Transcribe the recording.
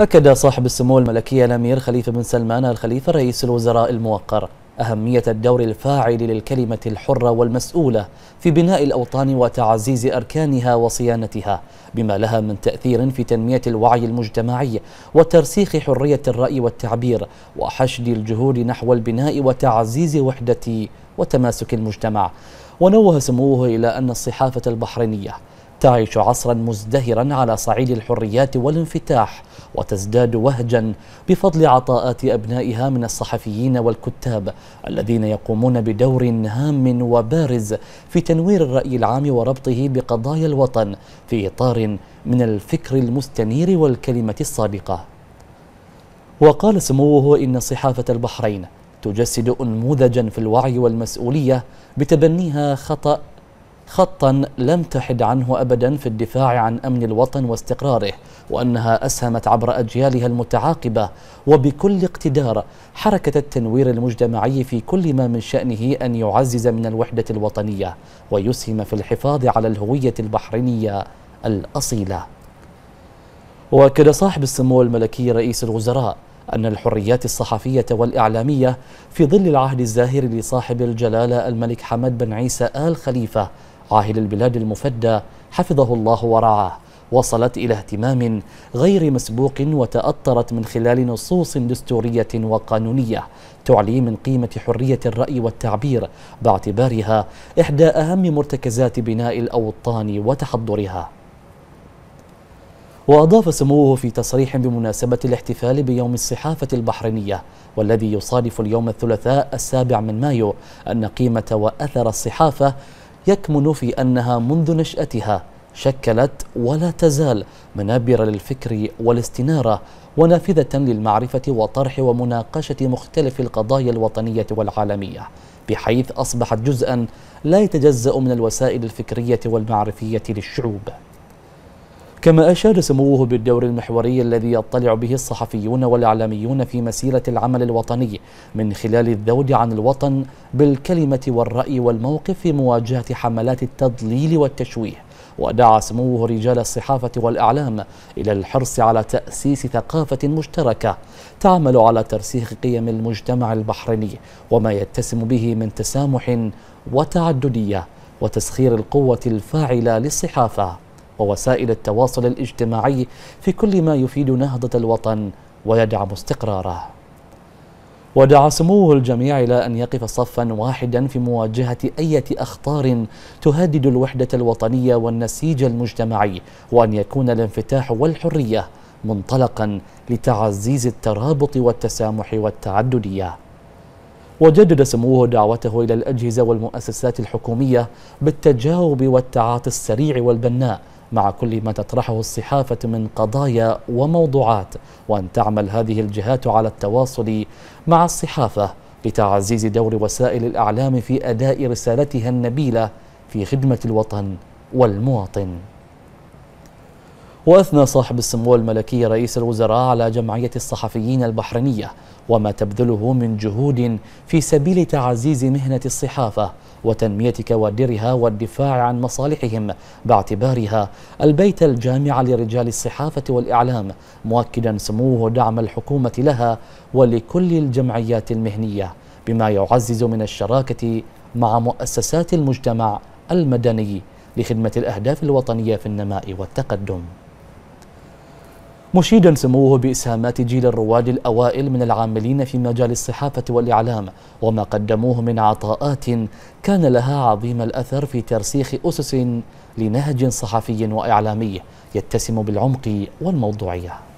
أكد صاحب السمو الملكي الأمير خليفة بن سلمان الخليفة رئيس الوزراء الموقر أهمية الدور الفاعل للكلمة الحرة والمسؤولة في بناء الأوطان وتعزيز أركانها وصيانتها بما لها من تأثير في تنمية الوعي المجتمعي وترسيخ حرية الرأي والتعبير وحشد الجهود نحو البناء وتعزيز وحدة وتماسك المجتمع ونوه سموه إلى أن الصحافة البحرينية تعيش عصرا مزدهرا على صعيد الحريات والانفتاح وتزداد وهجا بفضل عطاءات أبنائها من الصحفيين والكتاب الذين يقومون بدور هام وبارز في تنوير الرأي العام وربطه بقضايا الوطن في إطار من الفكر المستنير والكلمة الصادقة وقال سموه إن صحافة البحرين تجسد أنموذجا في الوعي والمسؤولية بتبنيها خطأ خطا لم تحد عنه أبدا في الدفاع عن أمن الوطن واستقراره وأنها أسهمت عبر أجيالها المتعاقبة وبكل اقتدار حركة التنوير المجتمعي في كل ما من شأنه أن يعزز من الوحدة الوطنية ويسهم في الحفاظ على الهوية البحرينية الأصيلة وأكد صاحب السمو الملكي رئيس الوزراء أن الحريات الصحفية والإعلامية في ظل العهد الزاهر لصاحب الجلالة الملك حمد بن عيسى آل خليفة عاهل البلاد المفدى حفظه الله ورعاه وصلت إلى اهتمام غير مسبوق وتأطرت من خلال نصوص دستورية وقانونية تعلي من قيمة حرية الرأي والتعبير باعتبارها إحدى أهم مرتكزات بناء الأوطان وتحضرها وأضاف سموه في تصريح بمناسبة الاحتفال بيوم الصحافة البحرينية والذي يصادف اليوم الثلاثاء السابع من مايو أن قيمة وأثر الصحافة يكمن في أنها منذ نشأتها شكلت ولا تزال منابر للفكر والاستنارة ونافذة للمعرفة وطرح ومناقشة مختلف القضايا الوطنية والعالمية بحيث أصبحت جزءا لا يتجزأ من الوسائل الفكرية والمعرفية للشعوب كما أشاد سموه بالدور المحوري الذي يطلع به الصحفيون والإعلاميون في مسيرة العمل الوطني من خلال الذود عن الوطن بالكلمة والرأي والموقف في مواجهة حملات التضليل والتشويه ودعا سموه رجال الصحافة والإعلام إلى الحرص على تأسيس ثقافة مشتركة تعمل على ترسيخ قيم المجتمع البحريني وما يتسم به من تسامح وتعددية وتسخير القوة الفاعلة للصحافة ووسائل التواصل الاجتماعي في كل ما يفيد نهضة الوطن ويدعم استقراره ودعا سموه الجميع إلى أن يقف صفا واحدا في مواجهة أي أخطار تهدد الوحدة الوطنية والنسيج المجتمعي وأن يكون الانفتاح والحرية منطلقا لتعزيز الترابط والتسامح والتعددية وجدد سموه دعوته إلى الأجهزة والمؤسسات الحكومية بالتجاوب والتعاطي السريع والبناء مع كل ما تطرحه الصحافة من قضايا وموضوعات وأن تعمل هذه الجهات على التواصل مع الصحافة لتعزيز دور وسائل الإعلام في أداء رسالتها النبيلة في خدمة الوطن والمواطن وأثنى صاحب السمو الملكي رئيس الوزراء على جمعية الصحفيين البحرينية وما تبذله من جهود في سبيل تعزيز مهنة الصحافة وتنمية كوادرها والدفاع عن مصالحهم باعتبارها البيت الجامع لرجال الصحافة والإعلام مؤكدا سموه دعم الحكومة لها ولكل الجمعيات المهنية بما يعزز من الشراكة مع مؤسسات المجتمع المدني لخدمة الأهداف الوطنية في النماء والتقدم مشيدا سموه بإسهامات جيل الرواد الأوائل من العاملين في مجال الصحافة والإعلام وما قدموه من عطاءات كان لها عظيم الأثر في ترسيخ أسس لنهج صحفي وإعلامي يتسم بالعمق والموضوعية